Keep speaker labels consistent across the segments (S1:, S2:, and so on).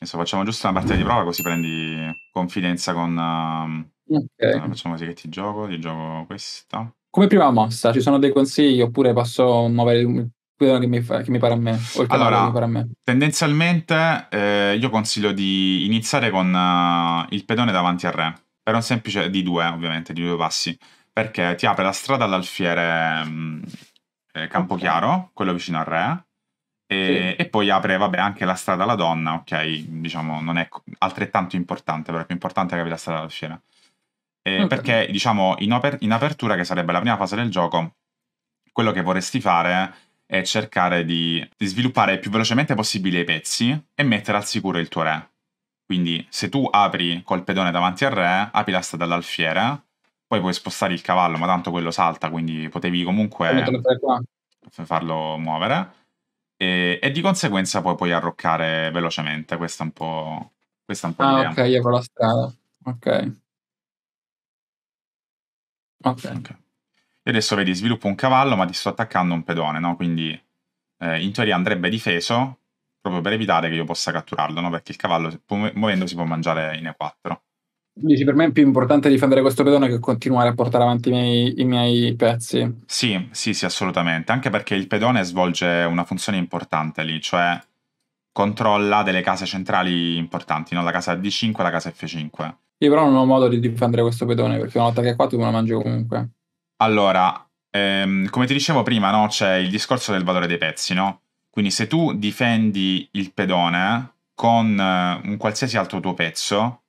S1: Adesso facciamo giusto una partita di prova così prendi confidenza con... Uh, okay. Facciamo così che ti gioco, ti gioco questa.
S2: Come prima mossa, ci sono dei consigli oppure posso muovere quello che mi, fa, che mi pare a me? O il allora, che mi pare a me?
S1: tendenzialmente eh, io consiglio di iniziare con uh, il pedone davanti al re, per un semplice... di due ovviamente, di due passi, perché ti apre la strada all'alfiere mh, mm, eh, Campochiaro, okay. quello vicino al re, e, sì. e, poi apre vabbè, anche la strada alla donna, ok, diciamo non è altrettanto importante, però è più importante capire la strada alla scena. Eh, okay. Perché diciamo in, oper- in, apertura, che sarebbe la prima fase del gioco, quello che vorresti fare è cercare di, di sviluppare il più velocemente possibile i pezzi e mettere al sicuro il tuo re. Quindi se tu apri col pedone davanti al re, apri la strada all'alfiere, poi puoi spostare il cavallo, ma tanto quello salta, quindi potevi comunque farlo muovere e, e, di conseguenza poi puoi arroccare velocemente. Questa è un po', questa è un po ah, l'idea.
S2: ok, con la strada. Ok. Ok.
S1: E adesso vedi, sviluppo un cavallo, ma ti sto attaccando un pedone, no? Quindi eh, in teoria andrebbe difeso proprio per evitare che io possa catturarlo, no? Perché il cavallo muovendosi può mangiare in E4.
S2: Dici, per me è più importante difendere questo pedone che continuare a portare avanti i miei, i miei, pezzi.
S1: Sì, sì, sì, assolutamente. Anche perché il pedone svolge una funzione importante lì, cioè controlla delle case centrali importanti, no? la casa D5 e la casa F5.
S2: Io però non ho modo di difendere questo pedone perché una volta che è qua tu me lo mangio comunque.
S1: Allora, ehm, come ti dicevo prima, no? c'è il discorso del valore dei pezzi, no? Quindi se tu difendi il pedone con eh, un qualsiasi altro tuo pezzo,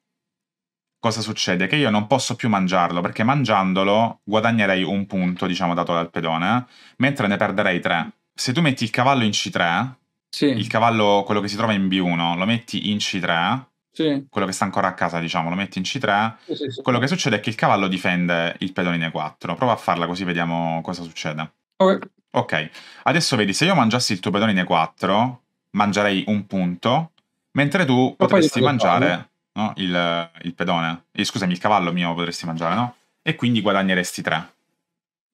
S1: cosa succede? Che io non posso più mangiarlo, perché mangiandolo guadagnerei un punto, diciamo, dato dal pedone, eh? mentre ne perderei tre. Se tu metti il cavallo in C3, sì. il cavallo, quello che si trova in B1, lo metti in C3, sì. quello che sta ancora a casa, diciamo, lo metti in C3, sì, quello che succede è che il cavallo difende il pedone in E4. Prova a farla così vediamo cosa succede. Ok. Ok, adesso vedi, se io mangiassi il tuo pedone in E4, mangerei un punto, mentre tu Ma potresti mangiare... Fare no? il, il, pedone, eh, scusami, il cavallo mio potresti mangiare, no? E quindi guadagneresti 3.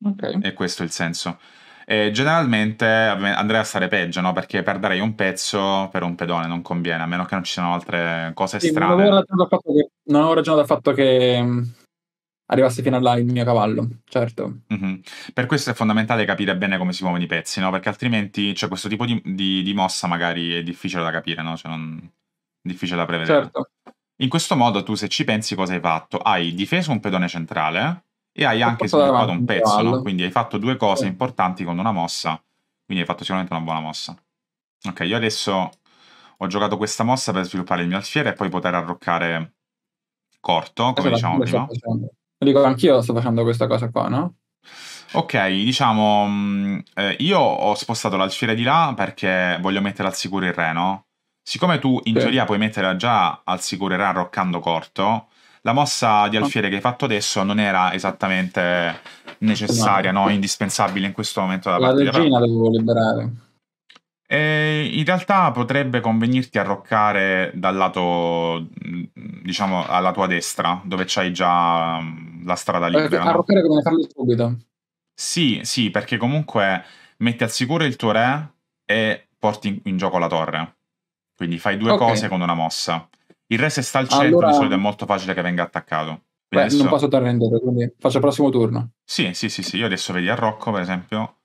S1: Okay. E questo è il senso. E generalmente andrei a stare peggio, no? Perché perderei un pezzo per un pedone non conviene, a meno che non ci siano altre cose sì, strane. Non
S2: avevo, che, non avevo ragionato al fatto che mm, arrivassi fino a là il mio cavallo, certo.
S1: Mm-hmm. Per questo è fondamentale capire bene come si muovono i pezzi, no? Perché altrimenti cioè, questo tipo di, di, di, mossa magari è difficile da capire, no? Cioè non... difficile da prevedere. Certo. In questo modo tu se ci pensi cosa hai fatto? Hai difeso un pedone centrale eh, e hai Ho anche sviluppato un pezzo, no? quindi hai fatto due cose importanti con una mossa, quindi hai fatto sicuramente una buona mossa. Ok, io adesso ho giocato questa mossa per sviluppare il mio alfiere e poi poter arroccare corto, come esatto, diciamo
S2: prima. Dico, anch'io sto facendo questa cosa qua, no?
S1: Ok, diciamo, mm, eh, io ho spostato l'alfiere di là perché voglio mettere al sicuro il re, no? Siccome tu in sì. teoria puoi mettere già al sicurerà roccando corto, la mossa di alfiere che hai fatto adesso non era esattamente necessaria, no. indispensabile in questo momento da la parte regina
S2: della... devo liberare.
S1: E in realtà potrebbe convenirti arroccare dal lato, diciamo, alla tua destra, dove c'hai già la strada eh, libera. Eh, arroccare
S2: no? come farlo subito.
S1: Sì, sì, perché comunque metti al sicuro il tuo re e porti in, in gioco la torre. Quindi fai due okay. cose con una mossa. Il resto sta al centro allora... di solito è molto facile che venga attaccato. Beh, adesso... non posso
S2: tornare indietro, quindi faccio il prossimo turno.
S1: Sì, sì, sì, sì. Io adesso vedi a Rocco, per esempio.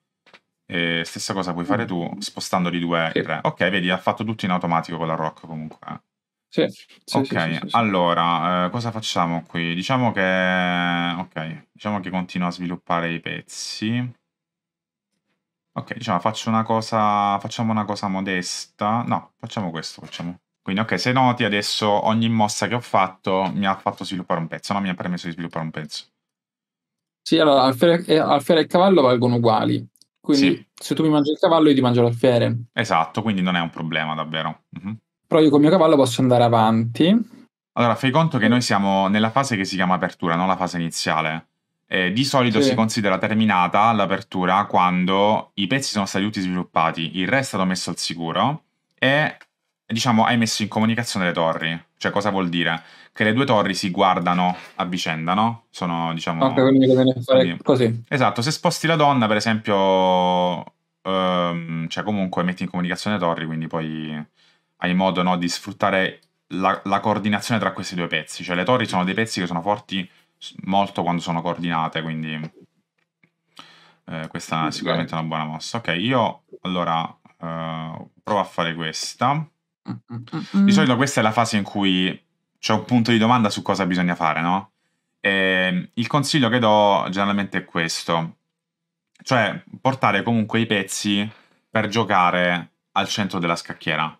S1: E stessa cosa puoi fare mm. tu spostando di due sì. il Ok, vedi, ha fatto tutto in automatico con la Rocco comunque. Eh. Sì. sì ok, sì, sì, allora eh, cosa facciamo qui? Diciamo che ok, diciamo che continua a sviluppare i pezzi. Ok, diciamo faccio una cosa, facciamo una cosa modesta. No, facciamo questo, facciamo. Quindi ok, se noti adesso ogni mossa che ho fatto mi ha fatto sviluppare un pezzo, no? Mi ha permesso di sviluppare un pezzo.
S2: Sì, allora alfiere eh, e, alfiere e cavallo valgono uguali. Quindi sì. se tu
S1: mi mangi il cavallo io ti mangio l'alfiere. Esatto, quindi non è un problema davvero. Mm-hmm. Però io con il mio cavallo posso andare avanti. Allora, fai conto che noi siamo nella fase che si chiama apertura, non la fase iniziale. Eh, di solito sì. si considera terminata l'apertura quando i pezzi sono stati tutti sviluppati, il resto è stato messo al sicuro e diciamo hai messo in comunicazione le torri. Cioè, cosa vuol dire? Che le due torri si guardano a vicenda, no? Sono, diciamo. Ok,
S2: quindi conviene fare così.
S1: Esatto, se sposti la donna, per esempio. Ehm, cioè, comunque metti in comunicazione le torri, quindi poi hai modo no, di sfruttare la, la coordinazione tra questi due pezzi. Cioè, le torri sono dei pezzi che sono forti molto quando sono coordinate, quindi eh, questa è sicuramente una buona mossa. Ok, io allora eh, provo a fare questa. Di solito questa è la fase in cui c'è un punto di domanda su cosa bisogna fare, no? E ehm, il consiglio che do generalmente è questo, cioè portare comunque i pezzi per giocare al centro della scacchiera.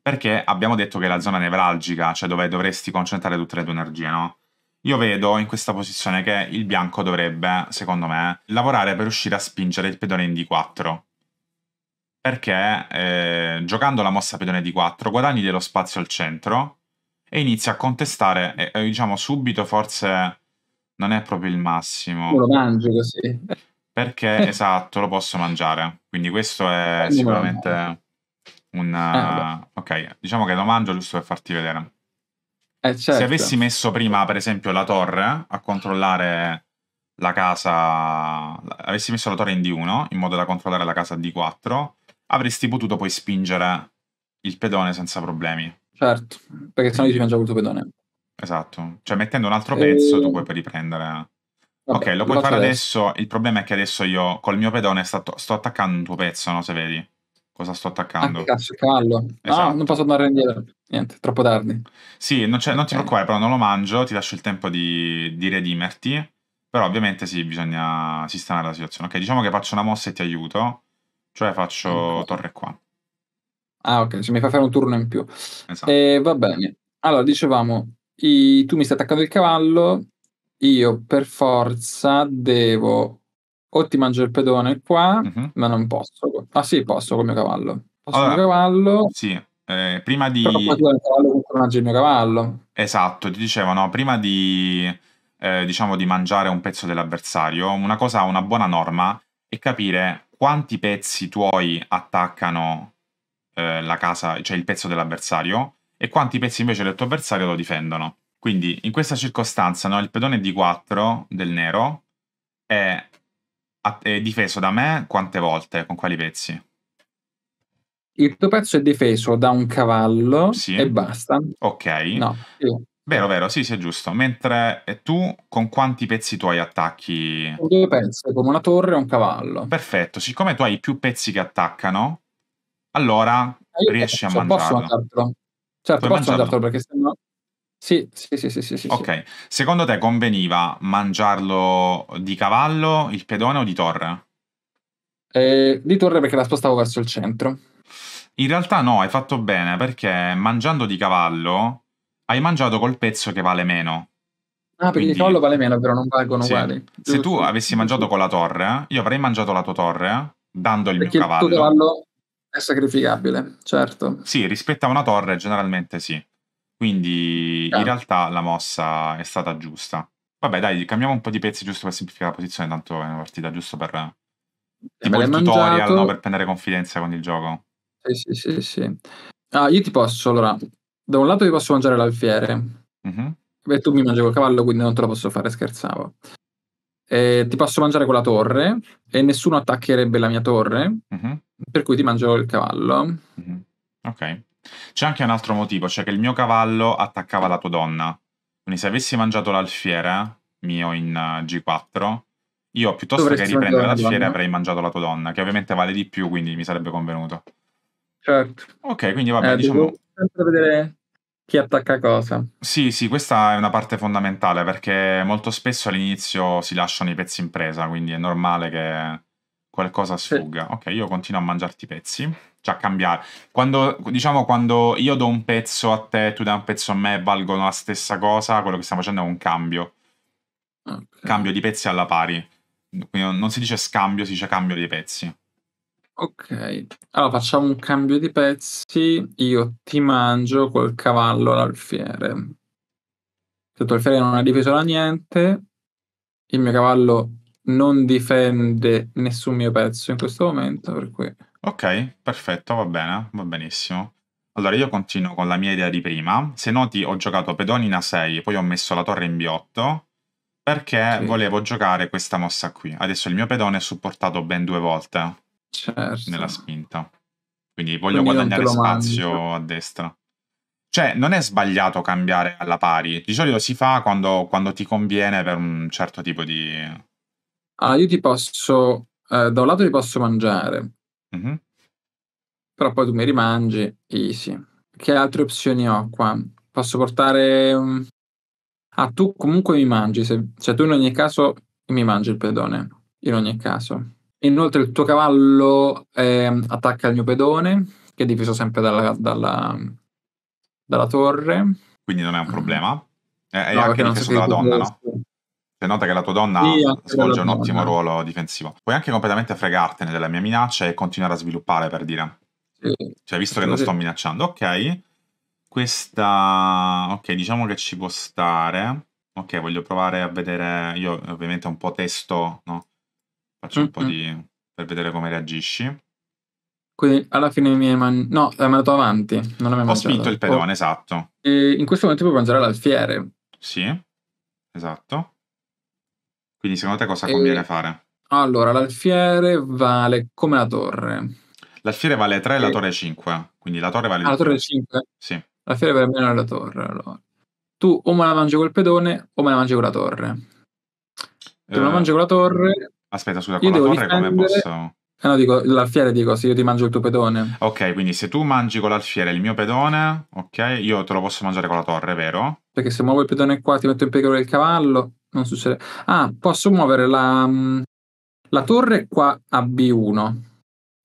S1: Perché abbiamo detto che è la zona nevralgica, cioè dove dovresti concentrare tutte le tue energie, no? Io vedo in questa posizione che il bianco dovrebbe, secondo me, lavorare per riuscire a spingere il pedone in D4. Perché eh, giocando la mossa pedone D4 guadagni dello spazio al centro e inizia a contestare, eh, diciamo subito forse non è proprio il massimo. Lo
S2: mangio così.
S1: Perché, esatto, lo posso mangiare. Quindi questo è sicuramente un... Ah, ok, diciamo che lo mangio giusto per farti vedere. Eh, certo. Se avessi messo prima, per esempio, la torre a controllare la casa, avessi messo la torre in D1 in modo da controllare la casa D4, avresti potuto poi spingere il pedone senza problemi. Certo, perché sennò ci mangia il tuo pedone. Esatto, cioè mettendo un altro pezzo e... tu ehm, puoi riprendere. Vabbè, ok, lo puoi fare adesso. adesso. Il problema è che adesso io col mio pedone sto, sto attaccando un tuo pezzo, no? Se vedi. Cosa sto attaccando? Ah,
S2: cazzo, fallo. Esatto. Ah, non posso andare indietro.
S1: Niente, troppo tardi. Sì, non, non ti preoccupare, però non lo mangio, ti lascio il tempo di, di redimerti. Però ovviamente sì, bisogna sistemare la situazione. Ok, diciamo che faccio una mossa e ti aiuto. Cioè faccio okay. torre qua.
S2: Ah, ok, cioè mi fai fare un turno in più. Esatto. Eh, va bene. Allora, dicevamo, i... tu mi stai attaccando il cavallo, io per forza devo o ti mangio il pedone qua, uh-huh. ma non posso. Ah sì, posso col mio cavallo.
S1: Posso allora, col mio cavallo. Sì, eh, prima di... Però cavallo mangi il mio cavallo. Esatto, ti dicevo, no, prima di, eh, diciamo, di mangiare un pezzo dell'avversario, una cosa, una buona norma è capire quanti pezzi tuoi attaccano eh, la casa, cioè il pezzo dell'avversario, e quanti pezzi invece del tuo avversario lo difendono. Quindi in questa circostanza no, il pedone d 4 del nero è è eh, difeso da me quante volte? Con quali pezzi? Il tuo pezzo è difeso da un cavallo sì. e basta. Ok. No. Vero, vero, sì, sì, è giusto. Mentre eh, tu con quanti pezzi tuoi attacchi? Con due pezzi, come
S2: una torre e un cavallo.
S1: Perfetto, siccome tu hai più pezzi che attaccano, allora eh, riesci penso, a mangiarlo. Posso mangiarlo. Certo, Puoi posso mangiarlo?
S2: mangiarlo perché sennò
S1: sì, sì, sì, sì, sì, Ok, secondo te conveniva mangiarlo di cavallo, il pedone o di torre? Eh, di torre perché la spostavo verso il centro. In realtà no, hai fatto bene perché mangiando di cavallo hai mangiato col pezzo che vale meno.
S2: Ah, perché Quindi... il cavallo vale meno, però non valgono sì. uguali.
S1: Se tu avessi mangiato con la torre, io avrei mangiato la tua torre dando il perché mio cavallo. Il tuo cavallo è sacrificabile, certo. Sì, rispetto a una torre generalmente sì. Quindi ah. in realtà la mossa è stata giusta. Vabbè, dai, cambiamo un po' di pezzi giusto per semplificare la posizione, tanto è una partita giusto per eh, tipo il mangiato. tutorial, no? per prendere confidenza con il gioco.
S2: Sì, sì, sì, sì.
S1: Ah, io ti posso, allora, da un
S2: lato ti posso mangiare l'alfiere. Mm-hmm. E tu mi mangi col cavallo, quindi non te lo posso fare, scherzavo. Eh, ti posso mangiare con la torre e nessuno attaccherebbe la mia torre,
S1: mm-hmm. per cui ti mangio il cavallo. Mm-hmm. Ok. C'è anche un altro motivo, cioè che il mio cavallo attaccava la tua donna. Quindi se avessi mangiato l'alfiere mio in eh, G4, io piuttosto Dovresti che riprendere l'alfiere avrei mangiato la tua donna, che ovviamente vale di più, quindi mi sarebbe convenuto. Certo.
S2: Ok, quindi vabbè, eh, diciamo... Sempre vedere chi attacca cosa.
S1: Sì, sì, questa è una parte fondamentale, perché molto spesso all'inizio si lasciano i pezzi in presa, quindi è normale che qualcosa sfugga. Sì. Ok, io continuo a mangiarti i pezzi. Cioè, a cambiare. Quando, diciamo, quando io do un pezzo a te, tu dai un pezzo a me, valgono la stessa cosa, quello che stiamo facendo è un cambio. Okay. Cambio di pezzi alla pari. Quindi non si dice scambio, si dice cambio di pezzi.
S2: Ok, allora facciamo un cambio di pezzi. Io ti mangio col cavallo all'alfiere. Se il tuo alfiere non è difeso da niente, il mio cavallo non difende nessun mio pezzo in questo momento, per cui...
S1: Ok, perfetto, va bene, va benissimo. Allora io continuo con la mia idea di prima. Se noti ho giocato pedoni in a 6, poi ho messo la torre in B8, perché sì. volevo giocare questa mossa qui. Adesso il mio pedone è supportato ben due volte certo. nella spinta. Quindi voglio Quindi guadagnare spazio a destra. Cioè, non è sbagliato cambiare alla pari. Di solito si fa quando, quando ti conviene per un certo tipo di, ah, io ti posso, eh, da un lato ti posso mangiare,
S2: mm-hmm. però poi tu mi rimangi, easy. Che altre opzioni ho qua? Posso portare... Mm, ah, tu comunque mi mangi, se... cioè tu in ogni caso mi mangi il pedone, in ogni caso. Inoltre il tuo cavallo eh, attacca il mio pedone, che è diviso sempre dalla, dalla, dalla torre.
S1: Quindi non è un problema. È, mm. eh, no, è anche difeso dalla donna, no? Cioè, nota che la tua donna sì, svolge un donna. ottimo ruolo difensivo. Puoi anche completamente fregartene della mia minaccia e continuare a sviluppare, per dire. Sì. Cioè, visto sì. che non sto minacciando, ok. Questa... Ok, diciamo che ci può stare. Ok, voglio provare a vedere... Io ovviamente un po' testo, no? Faccio mm-hmm. un po' di... per vedere come reagisci. Quindi alla fine mi hai man... No, hai mandato avanti. Non l'avevo Ho mangiato. spinto il pedone, oh. esatto.
S2: E in questo momento puoi mangiare l'alfiere. Sì, esatto.
S1: Quindi secondo te cosa e... conviene fare?
S2: Allora, l'alfiere vale come la torre.
S1: L'alfiere vale 3 e la torre 5, quindi la torre vale ah, la torre 5? Sì. L'alfiere vale meno
S2: della torre, allora. Tu o me la mangi col pedone o me la mangi con la torre.
S1: Se eh... me la eh. mangi con
S2: la torre...
S1: Aspetta, scusa, con la torre difendere... come posso... Eh no, dico l'alfiere, dico, se io ti mangio il tuo pedone. Ok, quindi se tu mangi con l'alfiere il mio pedone, ok, io te lo posso mangiare con la torre, vero? Perché se muovo il pedone qua, ti metto in pecora il cavallo, non succede. Ah,
S2: posso muovere la, mm, la torre qua a B1.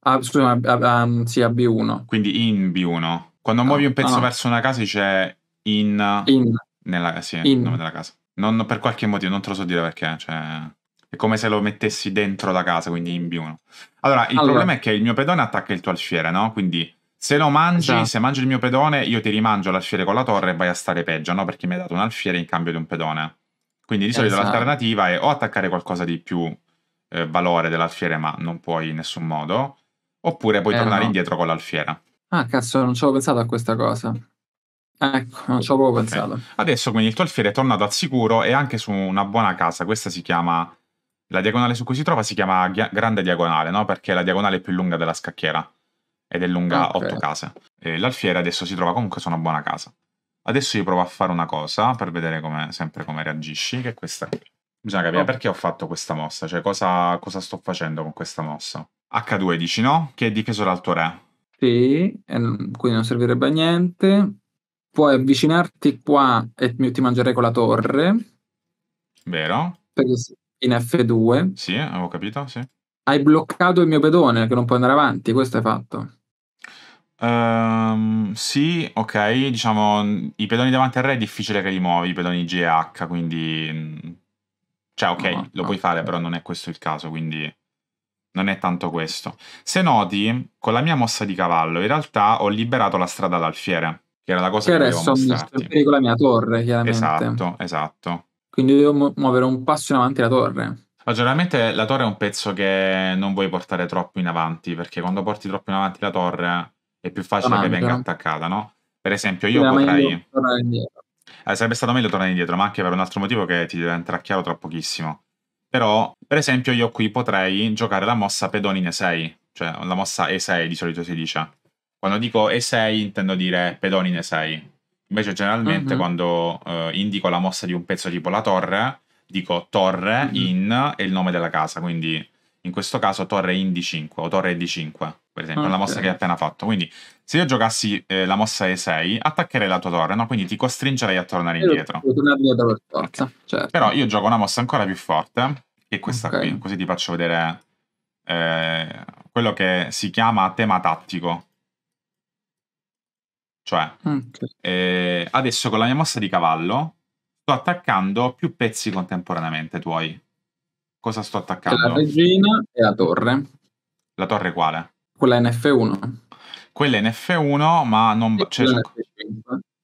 S2: Ah, scusa, a, a, a, mm, sì, a B1.
S1: Quindi in B1. Quando ah, muovi un pezzo ah, verso una casa c'è in... In. Nella, sì, in. nome della casa. Non, per qualche motivo, non te lo so dire perché, cioè... È come se lo mettessi dentro la casa, quindi in B1. Allora, il allora. problema è che il mio pedone attacca il tuo alfiere, no? Quindi se lo mangi, esatto. se mangi il mio pedone, io ti rimangio l'alfiere con la torre e vai a stare peggio, no? Perché mi hai dato un alfiere in cambio di un pedone. Quindi di solito esatto. l'alternativa è o attaccare qualcosa di più eh, valore dell'alfiere, ma non puoi in nessun modo, oppure puoi eh, tornare no. indietro con l'alfiera.
S2: Ah, cazzo, non ci avevo pensato a questa cosa.
S1: Ecco, non ci avevo okay. pensato. Adesso quindi il tuo alfiere è tornato al sicuro e anche su una buona casa. Questa si chiama la diagonale su cui si trova si chiama grande diagonale, no? Perché è la diagonale più lunga della scacchiera ed è lunga okay. 8 case. E l'alfiere adesso si trova comunque su una buona casa. Adesso io provo a fare una cosa per vedere come, sempre come reagisci, che è questa qui. Bisogna capire oh. perché ho fatto questa mossa, cioè cosa, cosa, sto facendo con questa mossa. H2 dici no? Che è difeso dal tuo re.
S2: Sì, quindi non servirebbe a niente. Puoi avvicinarti qua e ti mangerei con la torre. Vero? Perché in F2. Sì, avevo capito, sì. Hai bloccato il mio pedone che non può andare avanti, questo è fatto.
S1: Um, sì, ok, diciamo, i pedoni davanti al re è difficile che li muovi, i pedoni G e H, quindi... Cioè, ok, no, ah, lo no. puoi fare, però non è questo il caso, quindi non è tanto questo. Se noti, con la mia mossa di cavallo, in realtà ho liberato la strada all'alfiere, che era la cosa che, che adesso mostrarti. mi
S2: con la mia torre, chiaramente. Esatto,
S1: esatto.
S2: Quindi devo mu- muovere un passo in avanti la torre.
S1: Ma generalmente la torre è un pezzo che non vuoi portare troppo in avanti, perché quando porti troppo in avanti la torre è più facile Manca. che venga attaccata, no? Per esempio, io Era potrei. Eh, sarebbe stato meglio tornare indietro, ma anche per un altro motivo che ti diventerà chiaro tra pochissimo. Però, per esempio, io qui potrei giocare la mossa pedoni in E6, cioè la mossa E6 di solito si dice. Quando dico E6 intendo dire pedoni in E6. Invece generalmente mm-hmm. quando eh, indico la mossa di un pezzo tipo la torre, dico torre mm-hmm. in e il nome della casa, quindi in questo caso torre in d5 o torre d5, per esempio, okay. la mossa che hai appena fatto. Quindi se io giocassi eh, la mossa e6, attaccherei la tua torre, no? quindi ti costringerei a tornare io indietro. Tornare per forza, okay. certo. Però io gioco una mossa ancora più forte, che è questa okay. qui, così ti faccio vedere eh, quello che si chiama tema tattico. Cioè, okay. Mm. eh, adesso con la mia mossa di cavallo sto attaccando più pezzi contemporaneamente tuoi. Cosa sto attaccando? La
S2: regina
S1: e la torre. La torre quale? Quella in f 1 Quella in f 1 ma non... Cioè, sono...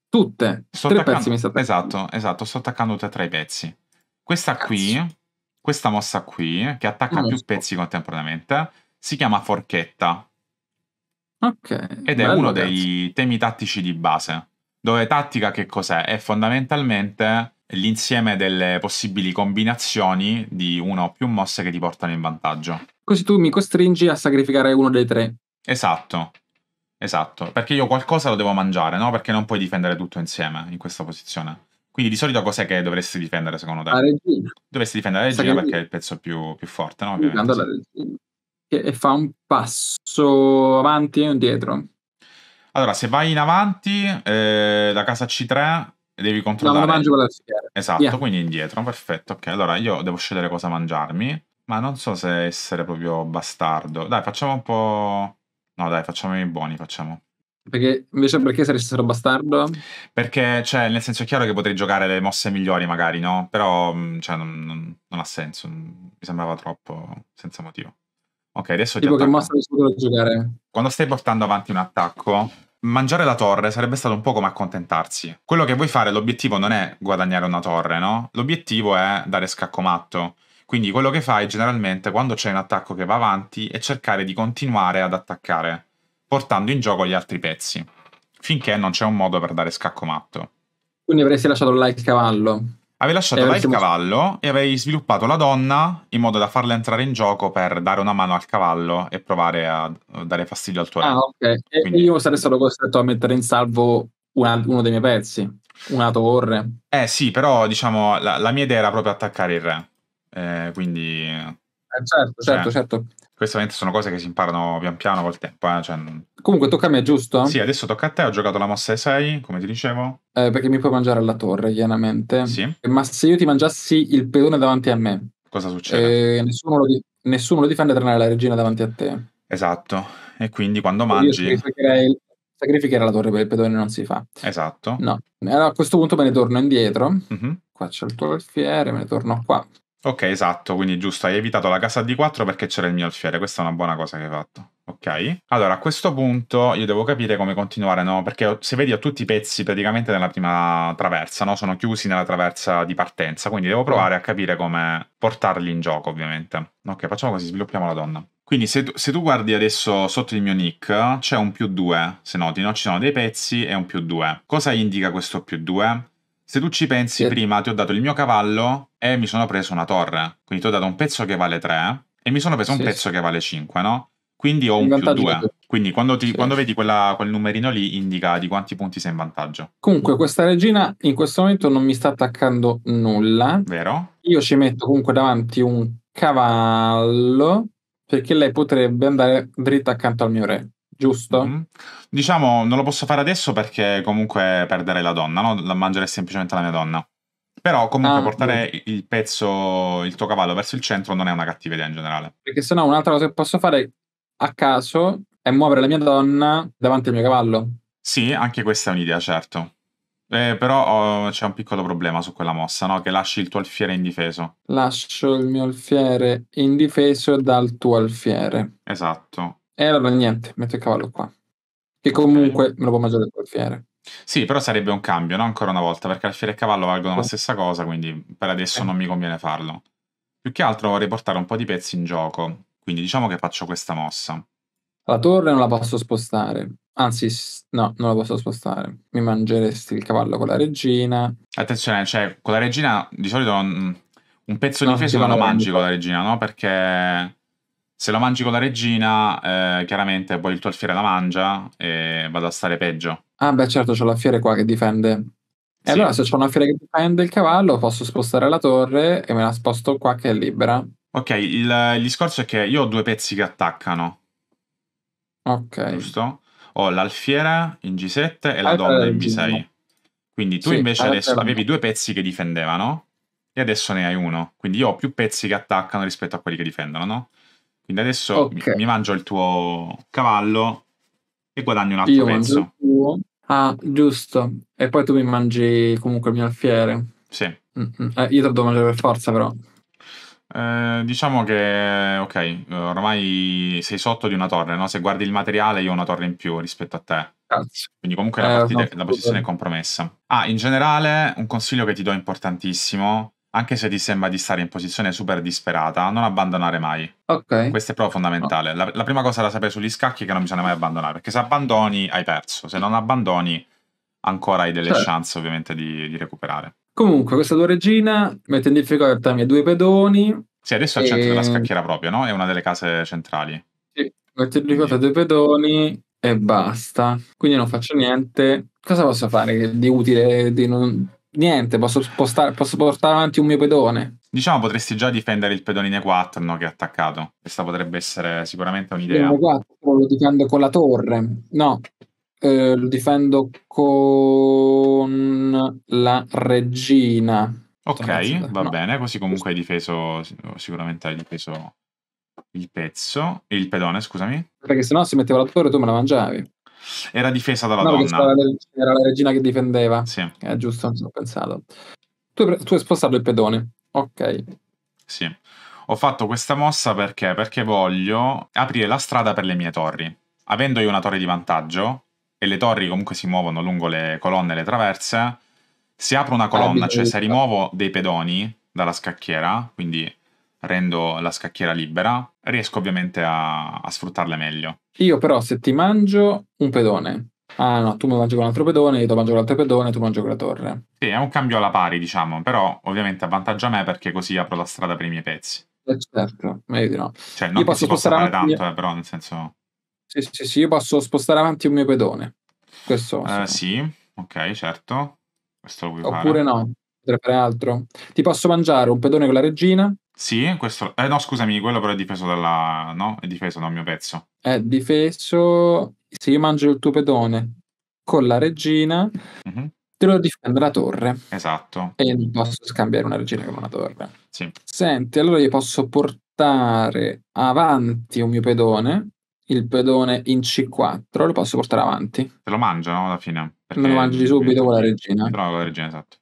S1: Tutte. Sto tre pezzi mi sta Esatto, esatto, sto attaccando tutte e tre i pezzi. Questa Cazzo. qui, questa mossa qui, che attacca non più so. pezzi contemporaneamente, si chiama forchetta.
S2: Okay, Ed è uno ragazzi.
S1: dei temi tattici di base, dove tattica che cos'è? È fondamentalmente l'insieme delle possibili combinazioni di una o più mosse che ti portano in vantaggio. Così tu mi costringi a sacrificare uno dei tre. Esatto, esatto, perché io qualcosa lo devo mangiare, no? Perché non puoi difendere tutto insieme in questa posizione. Quindi di solito cos'è che dovresti difendere secondo te? La regina. Dovresti difendere la regina perché è il pezzo più, più forte, no? Ovviamente. La regina e fa un passo avanti e indietro. Allora, se vai in avanti, eh, la casa C3 devi controllare. No, mangio quella la schiera. Esatto, yeah. quindi indietro, perfetto. Ok, allora io devo scegliere cosa mangiarmi, ma non so se essere proprio bastardo. Dai, facciamo un po'... No, dai, facciamo i buoni, facciamo. Perché invece perché saresti bastardo? Perché, cioè, nel senso è chiaro che potrei giocare le mosse migliori, magari, no? Però, mm, cioè, non, non, non ha senso. Mm, mi sembrava troppo senza motivo. Ok, adesso tipo ti attacco. che giocare. Quando stai portando avanti un attacco, mangiare la torre sarebbe stato un po' come accontentarsi. Quello che vuoi fare, l'obiettivo non è guadagnare una torre, no? L'obiettivo è dare scacco matto. Quindi quello che fai generalmente quando c'è un attacco che va avanti è cercare di continuare ad attaccare, portando in gioco gli altri pezzi, finché non c'è un modo per dare scacco matto. Quindi avresti lasciato là il cavallo. Avrei lasciato là il cavallo e avrei sviluppato la donna in modo da farla entrare in gioco per dare una mano al cavallo e provare a dare fastidio al tuo re. Ah, ok. Quindi... E io sarei stato costretto a mettere in salvo una, uno dei miei pezzi, una torre. Eh sì, però diciamo la, la mia idea era proprio attaccare il re. Eh, quindi... Eh, certo, certo, cioè... certo. Queste ovviamente sono cose che si imparano pian piano col tempo. Eh? Cioè, Comunque tocca a me, giusto? Sì, adesso tocca a te. Ho giocato la mossa 6, come ti dicevo.
S2: Eh, perché mi puoi mangiare la torre, chiaramente. Sì. Eh, ma se io ti mangiassi il pedone davanti a me,
S1: cosa succede?
S2: Eh, nessuno, lo di- nessuno, lo difende tranne la regina davanti a te.
S1: Esatto. E quindi quando mangi.
S2: Sacrificare la torre per il pedone non si fa.
S1: Esatto. No.
S2: Allora, a questo punto me ne torno indietro. Mm-hmm. Qua c'è il tuo
S1: alfiere, me ne torno qua. Ok, esatto, quindi giusto, hai evitato la casa d 4 perché c'era il mio alfiere, questa è una buona cosa che hai fatto. Ok, allora a questo punto io devo capire come continuare, no? Perché se vedi ho tutti i pezzi praticamente nella prima traversa, no? Sono chiusi nella traversa di partenza, quindi devo provare a capire come portarli in gioco, ovviamente. Ok, facciamo così, sviluppiamo la donna. Quindi se tu, se tu, guardi adesso sotto il mio nick c'è un più 2, se noti, no? Ci sono dei pezzi e un più 2. Cosa indica questo più 2? Se tu ci pensi sì. prima, ti ho dato il mio cavallo e mi sono preso una torre. Quindi ti ho dato un pezzo che vale 3 e mi sono preso sì. un pezzo che vale 5, no? Quindi ho un più 2. Quindi quando, ti, sì. quando vedi quella, quel numerino lì indica di quanti punti sei in vantaggio.
S2: Comunque questa regina in questo momento non mi sta attaccando nulla. Vero? Io ci metto comunque davanti
S1: un cavallo perché lei potrebbe andare dritta accanto al mio re giusto? Mm-hmm. Diciamo, non lo posso fare adesso perché comunque perderei la donna, no? La mangerei semplicemente la mia donna. Però comunque ah, portare no. il pezzo, il tuo cavallo verso il centro non è una cattiva idea in generale.
S2: Perché sennò un'altra cosa che posso fare a caso è muovere la mia donna davanti al mio cavallo.
S1: Sì, anche questa è un'idea, certo. Eh, però oh, c'è un piccolo problema su quella mossa, no? Che lasci il tuo alfiere indifeso.
S2: Lascio il mio alfiere indifeso dal tuo alfiere.
S1: Esatto.
S2: Eh vabbè, niente, metto il cavallo qua. Che comunque me lo può mangiare il portiere.
S1: Sì, però sarebbe un cambio, no? Ancora una volta, perché alfiere e cavallo valgono la stessa cosa, quindi per adesso non mi eh. conviene farlo. Più che altro vorrei portare un po' di pezzi in gioco, quindi diciamo che faccio questa mossa.
S2: La torre non la posso spostare, anzi no, non la posso spostare. Mi mangeresti il cavallo con la regina.
S1: Attenzione, cioè con la regina di solito un, pezzo di difesa non lo mangi con la regina, no? Perché se la mangi con la regina, eh, chiaramente poi il tuo alfiere la mangia e vado a stare peggio.
S2: Ah, beh, certo, c'ho l'alfiere qua che difende. E sì. allora, se c'ho un alfiere che difende il cavallo, posso spostare la torre e me la sposto qua che è
S1: libera. Ok, il, il discorso è che io ho due pezzi che attaccano. Ok. Giusto? Ho l'alfiere in G7 e la allora, donna in G6. Quindi tu sì, invece adesso avevi due pezzi che difendevano e adesso ne hai uno. Quindi io ho più pezzi che attaccano rispetto a quelli che difendono, no? Quindi adesso okay. mi, mi, mangio il tuo cavallo e guadagno un altro Io pezzo.
S2: Ah, giusto. E poi tu mi mangi comunque il mio alfiere.
S1: Sì. Mm, mm. Eh, io te lo devo mangiare per forza, però. Eh, diciamo che, ok, ormai sei sotto di una torre, no? Se guardi il materiale, io ho una torre in più rispetto a te. Cazzo. Quindi comunque la, eh, no, la posizione è compromessa. Ah, in generale, un consiglio che ti do importantissimo anche se ti sembra di stare in posizione super disperata, non abbandonare mai. Ok. Questo è proprio fondamentale. Ah. La, la, prima cosa da sapere sugli scacchi è che non bisogna mai abbandonare, perché se abbandoni hai perso, se non abbandoni ancora hai delle certo. chance ovviamente di, di, recuperare.
S2: Comunque questa tua regina mette in difficoltà i miei due pedoni.
S1: Sì, adesso è e... al centro della scacchiera proprio, no? È una delle case centrali.
S2: Sì, mette in difficoltà i due pedoni e basta. Quindi non faccio niente. Cosa posso fare di utile, di non niente, posso, postare, posso portare avanti un mio pedone.
S1: Diciamo potresti già difendere il pedone in E4 no, che è attaccato. Questa potrebbe essere sicuramente un'idea. In
S2: 4 lo difendo con la torre. No, eh, lo difendo con la regina. Ok, cioè, va no.
S1: bene, così comunque hai difeso, sicuramente hai difeso il pezzo, il pedone, scusami.
S2: Perché se no si metteva la torre tu me la mangiavi. Era difesa dalla no, donna. era la regina che difendeva. Sì. È eh, giusto, non ci ho pensato. Tu, tu hai spostato il pedone. Ok.
S1: Sì. Ho fatto questa mossa perché? Perché voglio aprire la strada per le mie torri. Avendo io una torre di vantaggio, e le torri comunque si muovono lungo le colonne e le traverse, se apro una ah, colonna, cioè se rimuovo dei pedoni dalla scacchiera, quindi rendo la scacchiera libera, riesco ovviamente a, a sfruttarle meglio.
S2: Io però se ti mangio un pedone, ah no, tu mi mangi con un altro pedone, io ti mangio con l'altro pedone, tu mangi con la torre.
S1: Sì, è un cambio alla pari, diciamo, però ovviamente avvantaggia me perché così apro la strada per i miei pezzi. Eh certo, meglio di no. Cioè, non io posso si possa fare tanto, eh, però nel senso... Sì,
S2: sì, sì, io posso spostare avanti un mio pedone.
S1: Questo... Eh, sì, ok, certo. Questo lo puoi Oppure fare.
S2: no, potrei fare altro. Ti posso mangiare un pedone con la regina,
S1: sì, questo... Eh, no, scusami, quello però è difeso dalla... No? È difeso dal mio pezzo.
S2: È difeso... Se io mangio il tuo pedone con la regina, mm-hmm. te lo difende la torre.
S1: Esatto.
S2: E non posso scambiare una regina con una torre. Sì. Senti, allora io posso portare avanti un mio pedone, il pedone in
S1: C4, lo posso portare avanti. Te lo mangiano alla fine? Perché... Me lo mangi subito con la eh, regina. Però con la regina, esatto.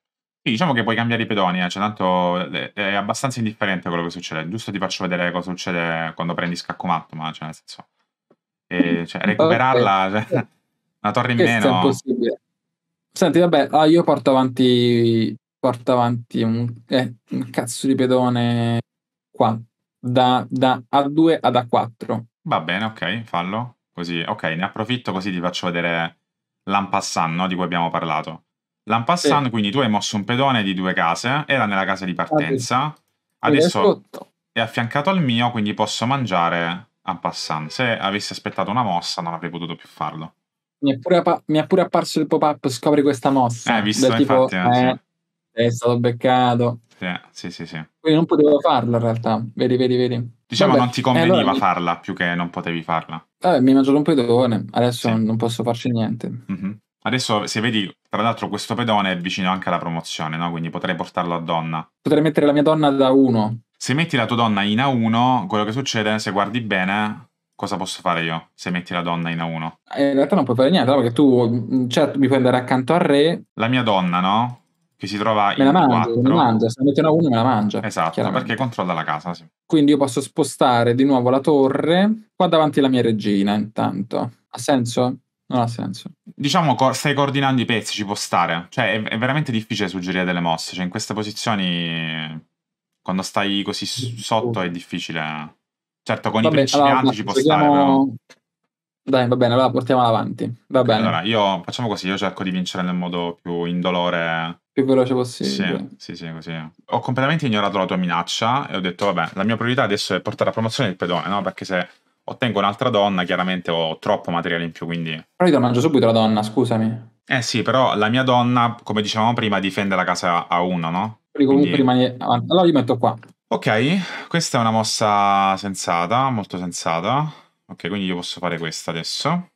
S1: Sì, diciamo che puoi cambiare i pedoni, eh, cioè tanto eh, è abbastanza indifferente quello che succede. Giusto ti faccio vedere cosa succede quando prendi scacco matto, ma cioè nel senso... eh, mm. cioè, recuperarla, Ok. cioè, una torre in Questo è meno... impossibile.
S2: Senti, vabbè, ah, io porto avanti, porto avanti un, eh, un cazzo di pedone qua, da, da A2 ad A4.
S1: Va bene, ok, fallo. Così, ok, ne approfitto così ti faccio vedere l'ampassan, no, di cui abbiamo parlato. L'an passant, sì. quindi tu hai mosso un pedone di due case, era nella casa di ah, partenza,
S2: adesso
S1: è affiancato al mio, quindi posso mangiare en passant. Se avessi aspettato una mossa non avrei potuto più farlo.
S2: Mi è pure, appa- mi è pure apparso il pop-up, scopri questa mossa. Eh, visto, del infatti, tipo, eh, eh, sì. è stato beccato. Sì, sì, sì, Quindi non potevo farla in realtà, vedi, vedi, vedi. Diciamo Vabbè. non ti conveniva eh, allora
S1: farla più che non potevi farla.
S2: Vabbè, mi ho un pedone, adesso sì. non posso farci niente. Mm-hmm.
S1: Adesso, se vedi, tra l'altro questo pedone è vicino anche alla promozione, no? Quindi potrei portarlo a donna.
S2: Potrei mettere la mia donna da 1.
S1: Se metti la tua donna in A1, quello che succede, se guardi bene, cosa posso fare io se metti la donna in A1?
S2: Eh, in realtà non puoi fare niente, no? perché tu, cioè, mi puoi andare accanto al re.
S1: La mia donna,
S2: no? Che si trova me in la mangio, 4. Me la mangia, se la metto in A1 me la mangia. Esatto, perché controlla la casa, sì. Quindi io posso spostare di nuovo la torre qua davanti alla mia regina, intanto.
S1: Ha senso? Non ha senso. Diciamo, co- stai coordinando i pezzi, ci può stare. Cioè, è, è veramente difficile suggerire delle mosse. Cioè, in queste posizioni, quando stai così s- sotto, è difficile. Certo, con va i principianti allora, ci può seguiamo... stare, però...
S2: Dai, va bene, allora portiamola avanti. Va bene. Allora,
S1: io facciamo così, io cerco di vincere nel modo più indolore. Più veloce possibile. Sì, sì, sì, così. Ho completamente ignorato la tua minaccia e ho detto, vabbè, la mia priorità adesso è portare a promozione il pedone, no? Perché se ottengo un'altra donna, chiaramente ho troppo materiale in più, quindi... Però io te mangio subito la donna, scusami. Eh sì, però la mia donna, come dicevamo prima, difende la casa a uno, no? Quindi comunque quindi... rimane... Allora li metto qua. Ok, questa è una mossa sensata, molto sensata. Ok, quindi io posso fare questa adesso.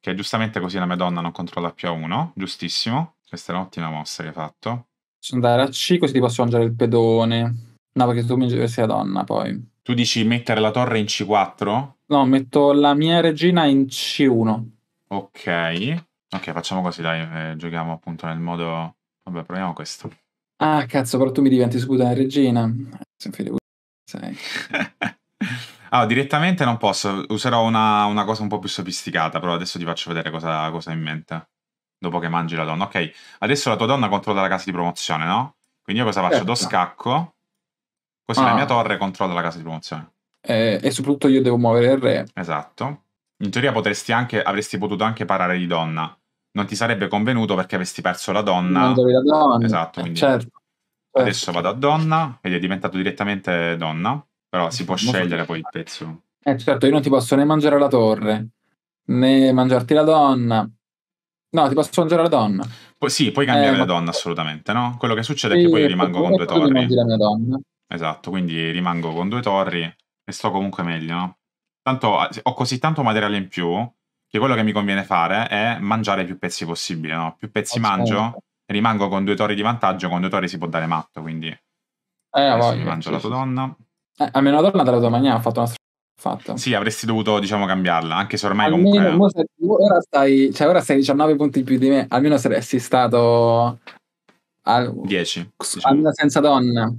S1: Che giustamente così la mia donna non controlla più a uno, giustissimo. Questa è un'ottima mossa che hai fatto.
S2: Posso andare a C così ti posso mangiare il pedone. No, perché tu mi sei la donna
S1: poi. Tu dici mettere la torre in C4?
S2: No, metto la mia regina in
S1: C1. Ok. Ok, facciamo così, dai. Eh, giochiamo appunto nel modo... Vabbè, proviamo questo.
S2: Ah, cazzo, però tu mi diventi scusa la regina. Sei.
S1: allora, ah, direttamente non posso. Userò una, una, cosa un po' più sofisticata, però adesso ti faccio vedere cosa, cosa hai in mente. Dopo che mangi la donna. Ok, adesso la tua donna controlla la casa di promozione, no? Quindi io cosa faccio? Certo. Do scacco Così ah. la mia torre controlla la casa di promozione.
S2: Eh, e soprattutto io devo muovere il re.
S1: Esatto. In teoria potresti anche, avresti potuto anche parare di donna. Non ti sarebbe convenuto perché avresti perso la donna. Non la donna. Esatto. Eh, quindi certo. Adesso vado a donna ed è diventato direttamente donna. Però si può non scegliere poi il pezzo.
S2: Eh certo, io non ti posso né mangiare la torre, né mangiarti la donna. No, ti posso mangiare la donna.
S1: Poi, sì, puoi cambiare eh, la donna assolutamente, no? Quello che succede sì, è che poi io rimango con due certo, torri. Io mangi la mia donna. Esatto, quindi rimango con due torri e sto comunque meglio, Tanto ah, ho così tanto materiale in più che quello che mi conviene fare è mangiare più pezzi possibile, no? Più pezzi Ozzamente. mangio, rimango con due torri di vantaggio, con due torri si può dare matto, quindi... Eh, voglio, mi mangio sì, la tua sì. donna.
S2: Eh, almeno la donna della tua maniera, ha fatto una Fatto.
S1: Sì, avresti dovuto, diciamo, cambiarla, anche se ormai almeno,
S2: comunque... Mo ora, stai, cioè, ora stai 19 punti in più di me, almeno saresti stato...
S1: Al... 10.
S2: Diciamo. Almeno senza donna.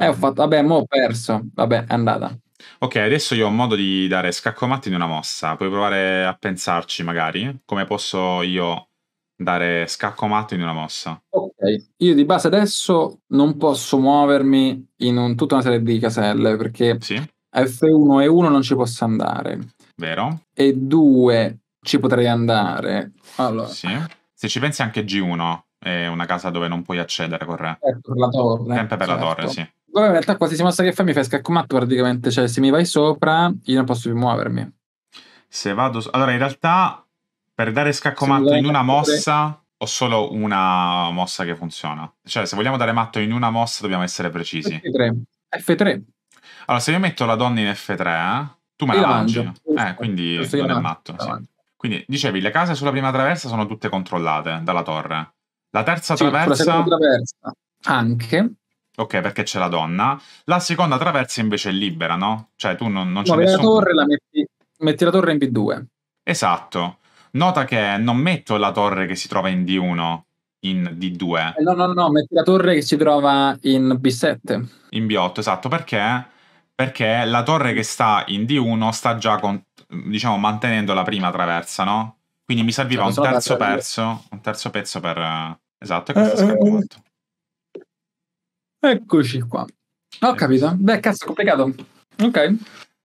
S2: Eh, ho fatto, vabbè, mo ho perso, vabbè, è
S1: andata. Ok, adesso io ho modo di dare scacco scaccomatti in una mossa. Puoi provare a pensarci, magari, come posso io dare scacco matto in una mossa. Ok,
S2: io di base adesso non posso muovermi in un, tutta una serie di caselle perché sì. F1 e 1 non ci posso andare. Vero? E 2
S1: ci potrei andare. Allora. Sì. Se ci pensi anche G1 è una casa dove non puoi accedere, corre. Ecco, per la torre. Sempre per certo. la torre, esatto. sì.
S2: Però in realtà qualsiasi mossa che fai mi fai scaccomatto praticamente, cioè se mi vai sopra io non posso più muovermi. Se vado... Allora in
S1: realtà per dare scaccomatto in una mossa ho solo una mossa che funziona. Cioè se vogliamo dare matto in una mossa dobbiamo essere precisi. F3. F3. Allora se io metto la donna in F3, eh, tu me la mangi. Eh, quindi sì, non è matto. Sì. Quindi dicevi, le case sulla prima traversa sono tutte controllate dalla torre. La terza sì, traversa... La traversa anche, Ok, perché c'è la donna. La seconda traversa invece è libera, no? Cioè tu non, non no, nessun... la torre la metti, metti la torre in B2. Esatto. Nota che non metto la torre che si trova in D1, in D2. Eh, no, no, no, metti la torre che si trova in B7. In B8, esatto. Perché? Perché la torre che sta in D1 sta già, con, diciamo, mantenendo la prima traversa, no? Quindi mi serviva cioè, un, terzo perso, un terzo pezzo per... Eh, esatto, eh, è questo eh, è
S2: scarto Eccoci qua. Ho capito. Beh, cazzo, complicato. Ok.